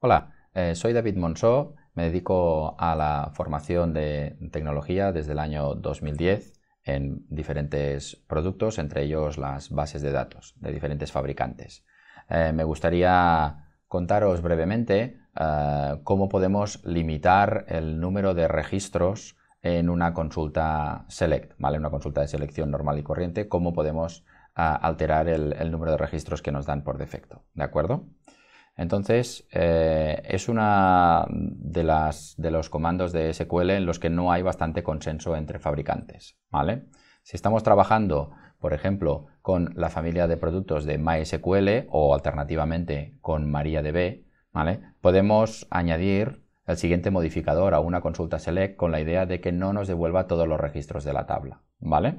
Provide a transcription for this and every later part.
Hola, eh, soy David Monceau, me dedico a la formación de tecnología desde el año 2010 en diferentes productos, entre ellos las bases de datos de diferentes fabricantes. Eh, me gustaría contaros brevemente eh, cómo podemos limitar el número de registros en una consulta select, ¿vale? Una consulta de selección normal y corriente, cómo podemos ah, alterar el, el, número de registros que nos dan por defecto, ¿de acuerdo? Entonces, eh, es una de, los comandos de SQL en los que no hay bastante consenso entre fabricantes, ¿vale? Si estamos trabajando, por ejemplo, con la familia de productos de MySQL o alternativamente con MariaDB, ¿vale? Podemos añadir el siguiente modificador a una consulta select con la idea de que no nos devuelva todos los registros de la tabla, ¿vale?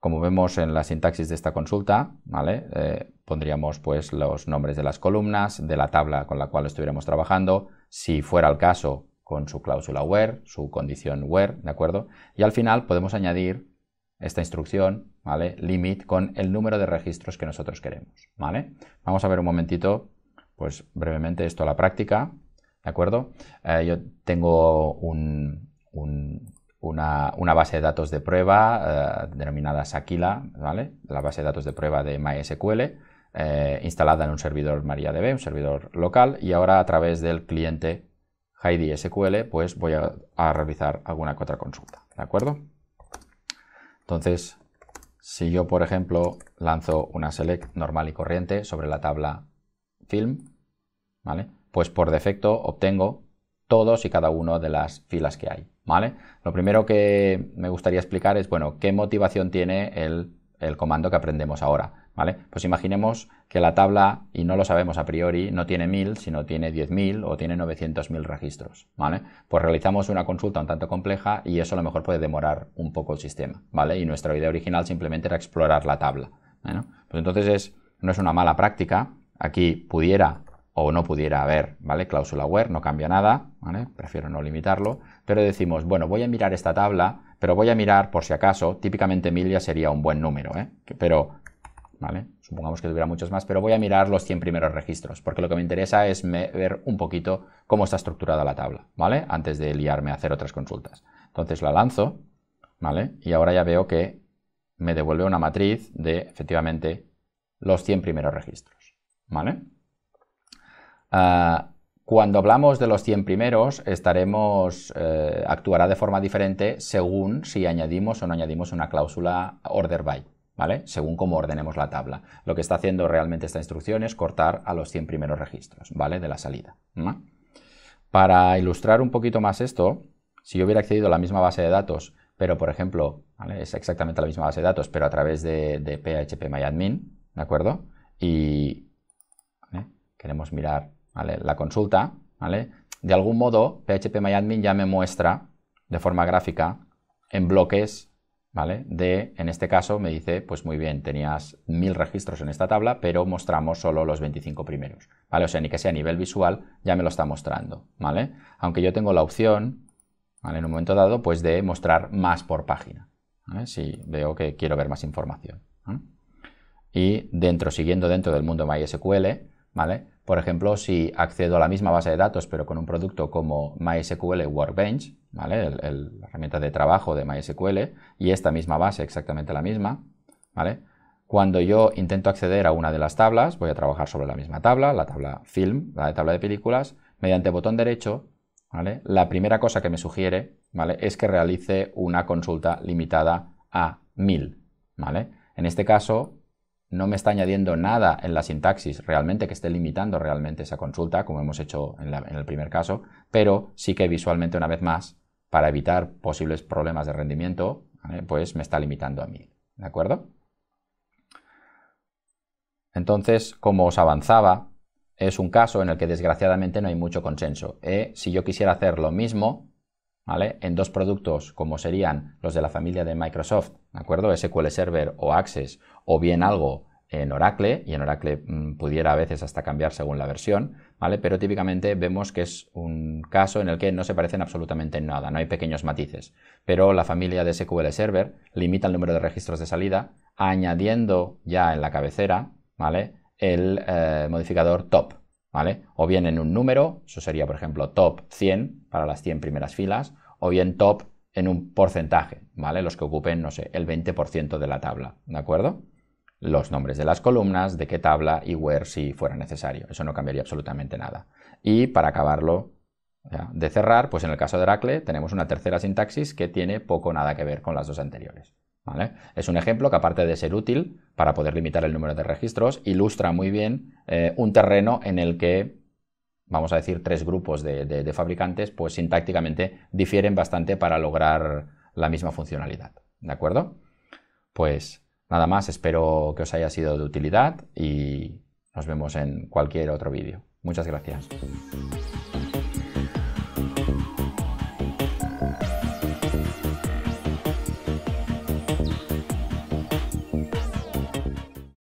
Como vemos en la sintaxis de esta consulta, eh, pondríamos pues, los nombres de las columnas, de la tabla con la cual estuviéramos trabajando, si fuera el caso, con su cláusula where, su condición where, ¿de acuerdo? Y al final podemos añadir esta instrucción, ¿vale? Limit con el número de registros que nosotros queremos, ¿vale? Vamos a ver un momentito, pues brevemente esto a la práctica, ¿de acuerdo? Eh, yo tengo un una, base de datos de prueba eh, denominada Sakila, ¿vale? la base de datos de prueba de MySQL, eh, instalada en un servidor MariaDB, un servidor local, y ahora a través del cliente Heidi SQL, pues voy a, realizar alguna que otra consulta, ¿de acuerdo? Entonces, si yo, por ejemplo, lanzo una select normal y corriente sobre la tabla film, ¿vale? Pues por defecto obtengo todos y cada uno de las filas que hay, ¿vale? Lo primero que me gustaría explicar es, bueno, qué motivación tiene el, comando que aprendemos ahora, ¿vale? Pues imaginemos que la tabla, y no lo sabemos a priori, no tiene 1000, sino tiene 10.000 o tiene 900.000 registros, ¿vale? Pues realizamos una consulta un tanto compleja y eso a lo mejor puede demorar un poco el sistema, ¿vale? Y nuestra idea original simplemente era explorar la tabla, pues entonces no es una mala práctica, aquí pudiera o no pudiera haber, ¿vale? Cláusula where, no cambia nada, ¿vale? Prefiero no limitarlo, pero decimos, bueno, voy a mirar esta tabla, pero voy a mirar por si acaso, típicamente mil ya sería un buen número, ¿eh? Pero, ¿vale? Supongamos que tuviera muchos más, pero voy a mirar los 100 primeros registros, porque lo que me interesa es ver un poquito cómo está estructurada la tabla, ¿vale? Antes de liarme a hacer otras consultas. Entonces la lanzo, ¿vale? Y ahora ya veo que me devuelve una matriz de, efectivamente, los 100 primeros registros, ¿vale? Ah, cuando hablamos de los 100 primeros, estaremos, eh, actuará de forma diferente según si añadimos o no añadimos una cláusula order by, ¿vale? Según cómo ordenemos la tabla. Lo que está haciendo realmente esta instrucción es cortar a los 100 primeros registros, ¿vale? De la salida. Para ilustrar un poquito más esto, si yo hubiera accedido a la misma base de datos, pero por ejemplo, es exactamente la misma base de datos, pero a través de, phpMyAdmin, ¿de acuerdo? Y queremos mirar la consulta, ¿vale? de algún modo phpMyAdmin ya me muestra de forma gráfica en bloques, ¿vale? De, en este caso me dice, pues muy bien, tenías mil registros en esta tabla, pero mostramos solo los 25 primeros, ¿vale? O sea, ni que sea a nivel visual, ya me lo está mostrando, ¿vale? Aunque yo tengo la opción, ¿vale? En un momento dado, pues de mostrar más por página, Si veo que quiero ver más información. Y dentro, siguiendo dentro del mundo MySQL, por ejemplo, si accedo a la misma base de datos pero con un producto como MySQL Workbench, ¿vale? la herramienta de trabajo de MySQL y esta misma base, exactamente la misma, Cuando yo intento acceder a una de las tablas, voy a trabajar sobre la misma tabla, la tabla film, la de tabla de películas, mediante botón derecho, La primera cosa que me sugiere, Es que realice una consulta limitada a 1000, En este caso, no me está añadiendo nada en la sintaxis realmente que esté limitando realmente esa consulta, como hemos hecho en, el primer caso, pero sí que visualmente una vez más, para evitar posibles problemas de rendimiento, pues me está limitando a mí. ¿de acuerdo? Entonces, como os avanzaba, es un caso en el que desgraciadamente no hay mucho consenso. Eh, si yo quisiera hacer lo mismo, ¿Vale? En dos productos como serían los de la familia de Microsoft, ¿de acuerdo? SQL Server o Access o bien algo en Oracle, y en Oracle mm, pudiera a veces hasta cambiar según la versión, ¿vale? Pero típicamente vemos que es un caso en el que no se parecen absolutamente nada, no hay pequeños matices. Pero la familia de SQL Server limita el número de registros de salida añadiendo ya en la cabecera, ¿vale? El eh, modificador top, ¿vale? O bien en un número, eso sería por ejemplo top 100 para las 100 primeras filas, o bien top en un porcentaje, ¿vale? Los que ocupen, no sé, el 20% de la tabla, ¿de acuerdo? los nombres de las columnas, de qué tabla y where si fuera necesario. Eso no cambiaría absolutamente nada. Y para acabarlo de cerrar, pues en el caso de Oracle tenemos una tercera sintaxis que tiene poco nada que ver con las dos anteriores. ¿vale? Es un ejemplo que aparte de ser útil para poder limitar el número de registros, ilustra muy bien eh, un terreno en el que, vamos a decir, tres grupos de, de fabricantes, pues sintácticamente difieren bastante para lograr la misma funcionalidad. ¿De acuerdo? Pues Nada más, espero que os haya sido de utilidad y nos vemos en cualquier otro vídeo. Muchas gracias.